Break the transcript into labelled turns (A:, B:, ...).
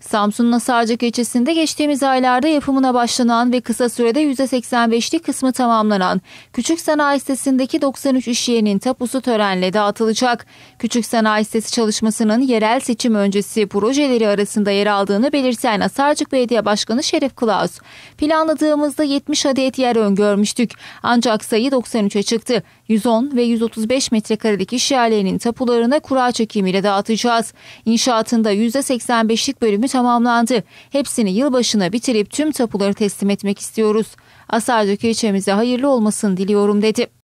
A: Samsun'un Asarcık ilçesinde geçtiğimiz aylarda yapımına başlanan ve kısa sürede %85'lik kısmı tamamlanan Küçük Sanayi Sitesi'ndeki 93 iş yerinin tapusu törenle dağıtılacak. Küçük Sanayi Sitesi çalışmasının yerel seçim öncesi projeleri arasında yer aldığını belirten Asarcık Belediye Başkanı Şerif Klaus, planladığımızda 70 adet yer öngörmüştük ancak sayı 93'e çıktı. 110 ve 135 metrekarelik iş yerlerinin tapularına kura çekimiyle dağıtacağız. İnşaatında %85'lik bölümü üretimi tamamlandı. Hepsini yılbaşına bitirip tüm tapuları teslim etmek istiyoruz. Asardöke ilçemize hayırlı olmasını diliyorum dedi.